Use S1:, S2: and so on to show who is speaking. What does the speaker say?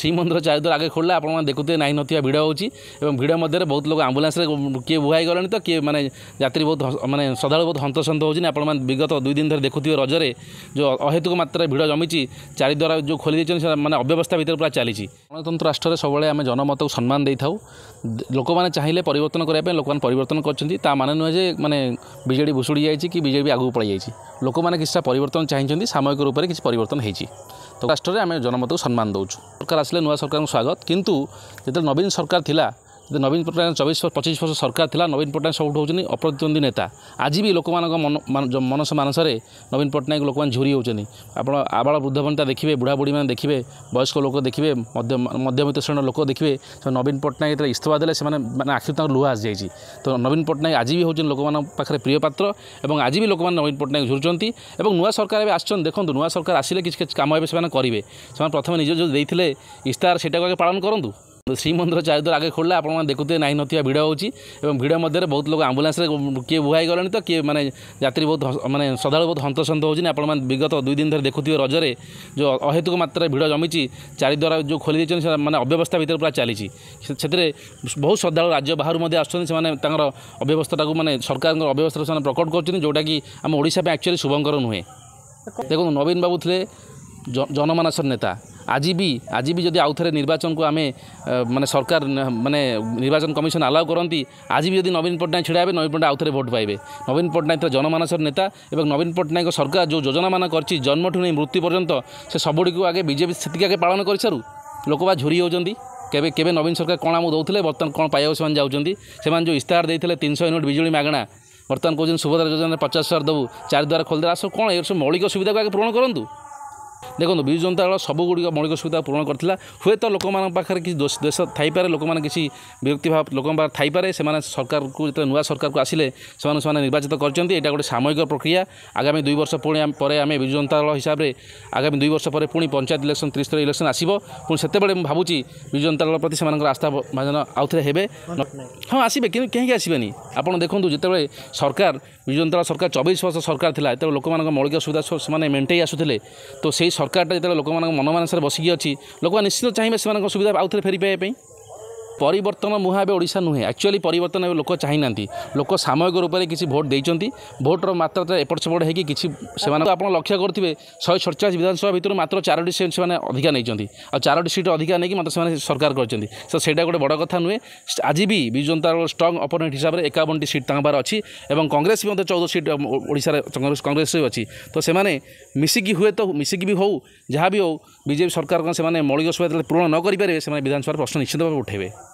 S1: ଶ୍ରୀମନ୍ଦିର ଚାରିଦ୍ୱାର ଆଗେ ଖୋଲିଲା ଆପଣମାନେ ଦେଖୁଥିବେ ନାହିଁ ନଥିବା ଭିଡ଼ ହେଉଛି ଏବଂ ଭିଡ଼ ମଧ୍ୟରେ ବହୁତ ଲୋକ ଆମ୍ବୁଲାନ୍ସରେ କିଏ ବୁହା ଗଲେଣି ତ କିଏ ମାନେ ଯାତ୍ରୀ ବହୁତ ମାନେ ସଦାବେଳେ ବହୁତ ହନ୍ତସନ୍ତ ହେଉଛନ୍ତି ଆପଣମାନେ ବିଗତ ଦୁଇ ଦିନ ଧରି ଦେଖୁଥିବେ ରଜରେ ଯେଉଁ ଅହେତୁକ ମାତ୍ରାରେ ଭିଡ଼ ଜମିଛି ଚାରିଦ୍ୱାର ଯେଉଁ ଖୋଲି ଦେଇଛନ୍ତି ମାନେ ଅବ୍ୟବସ୍ଥା ଭିତରେ ପୁରା ଚାଲିଛି ଗଣତନ୍ତ୍ର ରାଷ୍ଟ୍ରରେ ସବୁବେଳେ ଆମେ ଜନମତକୁ ସମ୍ମାନ ଦେଇଥାଉ ଲୋକମାନେ ଚାହିଁଲେ ପରିବର୍ତ୍ତନ କରିବା ପାଇଁ ଲୋକମାନେ ପରିବର୍ତ୍ତନ କରିଛନ୍ତି ତା ମାନେ ନୁହେଁ ଯେ ମାନେ ବିଜେଡ଼ି ଭୁଷୁଡ଼ି ଯାଇଛି କି ବିଜେପି ଆଗକୁ ପଳାଇଯାଇଛି ଲୋକମାନେ କିଛିଟା ପରିବର୍ତ୍ତନ ଚାହିଁଛନ୍ତି ସାମୟିକ ରୂପରେ କିଛି ପରିବର୍ତ୍ତନ ହୋଇଛି ରାଷ୍ଟ୍ରରେ ଆମେ ଜନମତକୁ ସମ୍ମାନ ଦେଉଛୁ ସରକାର ଆସିଲେ ନୂଆ ସରକାରଙ୍କୁ ସ୍ୱାଗତ କିନ୍ତୁ ଯେତେବେଳେ ନବୀନ ସରକାର ଥିଲା যে নবীন পট্টনায়ক চবিশ পঁচিশ বর্ষ সরকার লা নবীন পট্টনায়ক সবুঠ হচ্ছেন অপ্রতিদ্বন্দ্বী নেতা আজি বি লোক মান মনস মানসরে নবীন পট্টনায়ক লোক ঝুড়ি হচ্ছেন আপনার আবাল বৃদ্ধ বনিতা দেখবে বুড়া বুড়ি মানে দেখবে বয়স্ক লোক দেখবে মধ্যবিত্ত শ্রেণীর লোক দেখবে নবীন পট্টনায়ক যেতে ইস্তফা দেলে সে মানে আখি তাঁর লুহা আসি যাই তো নবীন পট্টনায়ক আজি বি হচ্ছেন লোক পাখে প্রিয় পাত্র এবং আজি বি লোক নবীন পট্টনায়ক ঝুড়ছেন এবং নয় সরকার এবার আসছেন দেখুন নয় সরকার আসলে কিছু কাম এবার সে করবে সে প্রথমে নিজে যদি দিয়ে ইস্তাহার সেটাকে আগে পালন করতু ଶ୍ରୀମନ୍ଦିର ଚାରିଦ୍ୱାର ଆଗେ ଖୋଲିଲା ଆପଣମାନେ ଦେଖୁଥିବେ ନାହିଁ ନଥିବା ଭିଡ଼ ହେଉଛି ଏବଂ ଭିଡ଼ ମଧ୍ୟରେ ବହୁତ ଲୋକ ଆମ୍ବୁଲାନ୍ସରେ କିଏ ବୁହା ହେଇଗଲେଣି ତ କିଏ ମାନେ ଯାତ୍ରୀ ବହୁତ ମାନେ ସଦାବେଳେ ବହୁତ ହନ୍ତସନ୍ତ ହେଉଛନ୍ତି ଆପଣମାନେ ବିଗତ ଦୁଇ ଦିନ ଧରି ଦେଖୁଥିବେ ରଜରେ ଯେଉଁ ଅହେତୁକ ମାତ୍ରାରେ ଭିଡ଼ ଜମିଛି ଚାରିଦ୍ୱାର ଯେଉଁ ଖୋଲି ଦେଇଛନ୍ତି ମାନେ ଅବ୍ୟବସ୍ଥା ଭିତରେ ପୁରା ଚାଲିଛି ସେଥିରେ ବହୁତ ଶ୍ରଦ୍ଧାଳୁ ରାଜ୍ୟ ବାହାରୁ ମଧ୍ୟ ଆସୁଛନ୍ତି ସେମାନେ ତାଙ୍କର ଅବ୍ୟବସ୍ଥାଟାକୁ ମାନେ ସରକାରଙ୍କର ଅବ୍ୟବସ୍ଥାରେ ସେମାନେ ପ୍ରକଟ କରୁଛନ୍ତି ଯେଉଁଟାକି ଆମ ଓଡ଼ିଶା ପାଇଁ ଆକ୍ଚୁଆଲି ଶୁଭଙ୍କର ନୁହେଁ ଦେଖନ୍ତୁ ନବୀନ ବାବୁ ଥିଲେ ଜନମାନସର ନେତା আজি বি আজি বি যদি আউথরে নির্বাচনকু আমি মানে সরকার মানে নির্বাচন কমিশন আলাও করতে আজি বি যদি নবীন পট্টনাক ছিড়া হবে নবীন পট্টনাক আউথরে ভোট পাইবে নবীন পট্টনাক জনমানসর নেতা এবং নবীন পট্টনাক সরকার যে যোজনা মান করছি জন্মঠু নেই মৃত্যু পর্যন্ত সে সবুটি আগে বিজেপি সেটিকি আগে পালন করে সারু লোকবা বা ঝুরি হচ্ছেন কেবে কেবে নবীন সরকার কোণ আমি দৌলে বর্তমান কোণ পাইবাকে সে যাচ্ছেন সে যে ইস্তাহার দিয়ে তিনশো ইউনিট বিজুড়ি মাগଣା বর্তমান কৌছেন সুভদ্রা যোজনার পচাশ হাজার দেবু চারিদ্বার খোলদে আসব কোণ এর সব মৌলিক সুবিধাকে আগে পূরণ করতু ଦେଖନ୍ତୁ ବିଜୁ ଜନତା ଦଳ ସବୁଗୁଡ଼ିକ ମୌଳିକ ସୁବିଧା ପୂରଣ କରିଥିଲା ହୁଏତ ଲୋକମାନଙ୍କ ପାଖରେ କିଛି ଦେଶ ଥାଇପାରେ ଲୋକମାନେ କିଛି ବିରକ୍ତି ଭାବ ଲୋକଙ୍କ ପାଖରେ ଥାଇପାରେ ସେମାନେ ସରକାରକୁ ଯେତେବେଳେ ନୂଆ ସରକାରକୁ ଆସିଲେ ସେମାନେ ସେମାନେ ନିର୍ବାଚିତ କରିଛନ୍ତି ଏଇଟା ଗୋଟେ ସାମୟିକ ପ୍ରକ୍ରିୟା ଆଗାମୀ ଦୁଇ ବର୍ଷ ପୁଣି ପରେ ଆମେ ବିଜୁ ଜନତା ଦଳ ହିସାବରେ ଆଗାମୀ ଦୁଇ ବର୍ଷ ପରେ ପୁଣି ପଞ୍ଚାୟତ ଇଲେକ୍ସନ୍ ତ୍ରିସ୍ତରୀୟ ଇଲେକ୍ସନ୍ ଆସିବ ପୁଣି ସେତେବେଳେ ମୁଁ ଭାବୁଛି ବିଜୁ ଜନତା ଦଳ ପ୍ରତି ସେମାନଙ୍କର ଆସ୍ଥା ଭାଜନ ଆଉଥରେ ହେବେ ହଁ ଆସିବେ କିନ୍ତୁ କାହିଁକି ଆସିବେନି ଆପଣ ଦେଖନ୍ତୁ ଯେତେବେଳେ ସରକାର ବିଜୁ ଜନତା ଦଳ ସରକାର ଚବିଶ ବର୍ଷ ସରକାର ଥିଲା ଯେତେବେଳେ ଲୋକମାନଙ୍କ ମୌଳିକ ସୁବିଧା ସେମାନେ ମେଣ୍ଟେଇ ଆସୁଥିଲେ ତ ସେଇ ସରକାରଟା ଯେତେବେଳେ ଲୋକମାନଙ୍କ ମନମାନସରେ ବସିକି ଅଛି ଲୋକମାନେ ନିଶ୍ଚିତ ଚାହିଁବେ ସେମାନଙ୍କ ସୁବିଧା ଆଉଥରେ ଫେରି ପାଇବା ପାଇଁ ପରିବର୍ତ୍ତନ ମୁହାଁ ଏବେ ଓଡ଼ିଶା ନୁହେଁ ଆକ୍ଚୁଆଲି ପରିବର୍ତ୍ତନ ଏବେ ଲୋକ ଚାହିଁନାହାନ୍ତି ଲୋକ ସାମୟିକ ରୂପରେ କିଛି ଭୋଟ୍ ଦେଇଛନ୍ତି ଭୋଟର ମାତ୍ରା ଏପଟ ସେପଟ ହେଇକି କିଛି ସେମାନଙ୍କୁ ଆପଣ ଲକ୍ଷ୍ୟ କରୁଥିବେ ଶହେ ସଡ଼ଚାଳିଶ ବିଧାନସଭା ଭିତରୁ ମାତ୍ର ଚାରୋଟି ସିଟ୍ ସେମାନେ ଅଧିକା ନେଇଛନ୍ତି ଆଉ ଚାରୋଟି ସିଟ୍ ଅଧିକା ନେଇକି ମାତ୍ର ସେମାନେ ସରକାର କରିଛନ୍ତି ତ ସେଇଟା ଗୋଟେ ବଡ଼ କଥା ନୁହେଁ ଆଜି ବି ବିଜୁ ଜନତା ଦଳ ଷ୍ଟ୍ରଙ୍ଗ ଅପୋନେଣ୍ଟ ହିସାବରେ ଏକାବନଟି ସିଟ୍ ତାଙ୍କ ପାଖରେ ଅଛି ଏବଂ କଂଗ୍ରେସ ବି ମଧ୍ୟ ଚଉଦ ସିଟ୍ ଓଡ଼ିଶାରେ କଂଗ୍ରେସ ବି ଅଛି ତ ସେମାନେ ମିଶିକି ହୁଏତ ମିଶିକି ବି ହଉ ଯାହା ବି ହେଉ ବିଜେପି ସରକାରଙ୍କ ସେମାନେ ମୌଳିକ ସୁବିଧା ଯେତେବେଳେ ପୂରଣ ନ କରିପାରିବେ ସେମାନେ ବିଧାନସଭାରେ ପ୍ରଶ୍ନ ନିଶ୍ଚିତ ଭାବେ ଉଠାଇବେ